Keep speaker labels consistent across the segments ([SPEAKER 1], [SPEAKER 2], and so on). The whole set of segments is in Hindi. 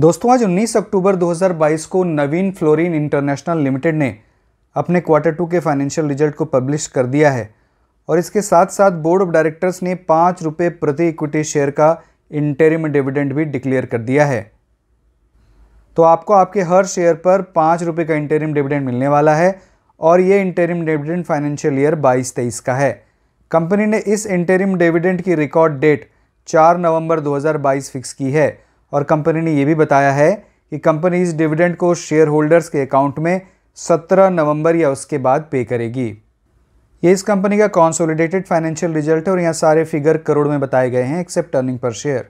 [SPEAKER 1] दोस्तों आज 19 अक्टूबर 2022 को नवीन फ्लोरिन इंटरनेशनल लिमिटेड ने अपने क्वार्टर टू के फाइनेंशियल रिजल्ट को पब्लिश कर दिया है और इसके साथ साथ बोर्ड ऑफ डायरेक्टर्स ने पाँच रुपये प्रति इक्विटी शेयर का इंटरिम डिविडेंड भी डिक्लेयर कर दिया है तो आपको आपके हर शेयर पर पाँच रुपये का इंटेरिम डिविडेंड मिलने वाला है और ये इंटरिम डिविडेंड फाइनेंशियल ईयर बाईस तेईस का है कंपनी ने इस इंटेरिम डिविडेंड की रिकॉर्ड डेट चार नवंबर 2022 फिक्स की है और कंपनी ने यह भी बताया है कि कंपनी इस डिविडेंड को शेयर होल्डर्स के अकाउंट में 17 नवंबर या उसके बाद पे करेगी ये इस कंपनी का कॉन्सोलिडेटेड फाइनेंशियल रिजल्ट है और यहाँ सारे फिगर करोड़ में बताए गए हैं accept earning per share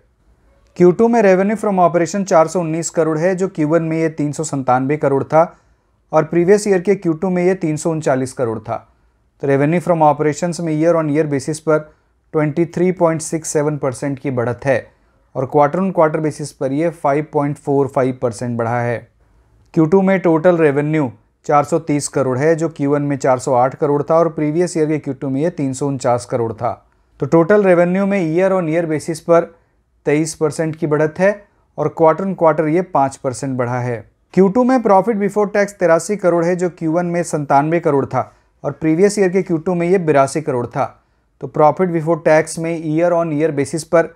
[SPEAKER 1] Q2 में रेवेन्यू फ्रॉम ऑपरेशन 419 करोड़ है जो Q1 में ये तीन करोड़ था और प्रीवियस ईयर के Q2 में ये तीन करोड़ था तो रेवेन्यू फ्रॉम ऑपरेशंस में ईयर ऑन ईयर बेसिस पर 23.67 परसेंट की बढ़त है और क्वार्टर ऑन क्वार्टर बेसिस पर ये 5.45 परसेंट बढ़ा है Q2 में टोटल रेवेन्यू 430 करोड़ है जो Q1 में 408 करोड़ था और प्रीवियस ईयर के Q2 में ये तीन करोड़ था तो टोटल रेवेन्यू में ईयर ऑन ईयर बेसिस पर 23 परसेंट की बढ़त है और क्वार्टर ऑन क्वार्टर ये 5 परसेंट बढ़ा है Q2 में प्रॉफिट बिफोर टैक्स तिरासी करोड़ है जो Q1 में संतानवे करोड़ था और प्रीवियस ईयर के Q2 में ये बिरासी करोड़ था तो प्रॉफिट बिफोर टैक्स में ईयर ऑन ईयर बेसिस पर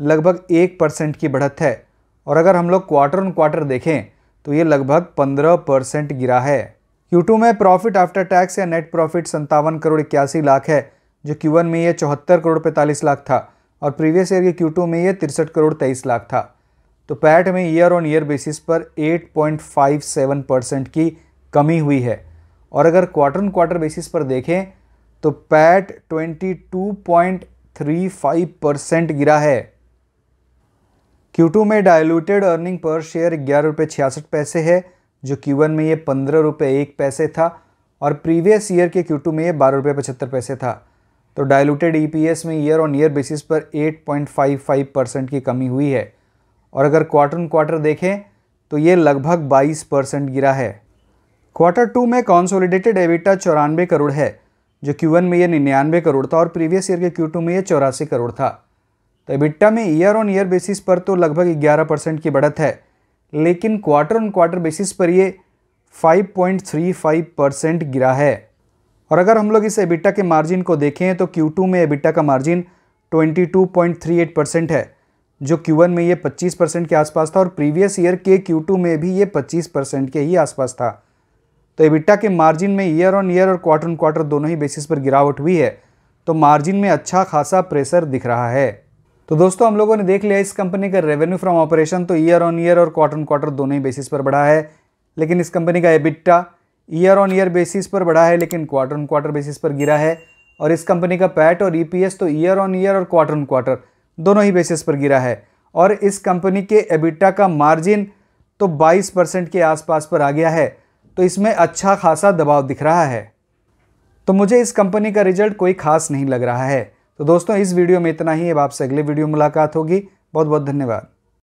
[SPEAKER 1] लगभग एक परसेंट की बढ़त है और अगर हम लोग क्वार्टर ऑन क्वार्टर देखें तो ये लगभग पंद्रह परसेंट गिरा है क्यू में प्रॉफिट आफ्टर टैक्स या नेट प्रॉफिट संतावन करोड़ इक्यासी लाख है जो क्यू में ये चौहत्तर करोड़ पैंतालीस लाख था और प्रीवियस ईयर के क्यू में ये तिरसठ करोड़ तेईस लाख था तो पैट में ईयर ऑन ईयर बेसिस पर 8.57 परसेंट की कमी हुई है और अगर क्वार्टर ऑन क्वार्टर बेसिस पर देखें तो पैट 22.35 परसेंट गिरा है Q2 में डायलूटेड अर्निंग पर शेयर ग्यारह रुपये छियासठ पैसे है जो Q1 में ये पंद्रह रुपये एक पैसे था और प्रीवियस ईयर के Q2 में ये बारह रुपये पचहत्तर पैसे था तो डायलूटेड ई e में ईयर ऑन ईयर बेसिस पर 8.55 परसेंट की कमी हुई है और अगर क्वार्टर ऑन क्वार्टर देखें तो ये लगभग 22 परसेंट गिरा है क्वार्टर टू में कॉन्सोलिडेटेड एविटा चौरानवे करोड़ है जो क्यू में ये निन्यानवे करोड़ था और प्रीवियस ईयर के क्यू में ये चौरासी करोड़ था तो एबिट्टा में ईयर ऑन ईयर बेसिस पर तो लगभग 11 परसेंट की बढ़त है लेकिन क्वार्टर ऑन क्वार्टर बेसिस पर ये 5.35 परसेंट गिरा है और अगर हम लोग इस एबिट्टा के मार्जिन को देखें तो टू में एबिट्टा का मार्जिन एट परसेंट है जो वन में ये पच्चीस परसेंट के आसपास था और प्रीवियस ईयर के टू में भी ये पच्चीस परसेंट के ही आसपास था तो एबिट्टा के मार्जिन में ईयर ऑन ईयर और क्वार्टर ऑन क्वार्टर दोनों ही बेसिस पर गिरावट हुई है तो मार्जिन में अच्छा खासा प्रेशर दिख रहा है तो दोस्तों हम लोगों ने देख लिया इस कंपनी का रेवेन्यू फ्रॉम ऑपरेशन तो ईयर ऑन ईयर और क्वार्टर ऑन क्वार्टर दोनों ही बेसिस पर बढ़ा है लेकिन इस कंपनी का EBITDA year on year basis पर बढ़ा है लेकिन क्वार्टर ऑन क्वार्टर बेसिस पर गिरा है और इस कंपनी का पैट और ईपीएस तो ईयर ऑन ईयर और क्वार्टर ऑन क्वार्टर दोनों ही बेसिस पर गिरा है और इस कंपनी के एबिट्टा का मार्जिन तो 22 परसेंट के आसपास पर आ गया है तो इसमें अच्छा खासा दबाव दिख रहा है तो मुझे इस कंपनी का रिजल्ट कोई खास नहीं लग रहा है तो दोस्तों इस वीडियो में इतना ही अब आपसे अगले वीडियो मुलाकात होगी बहुत बहुत धन्यवाद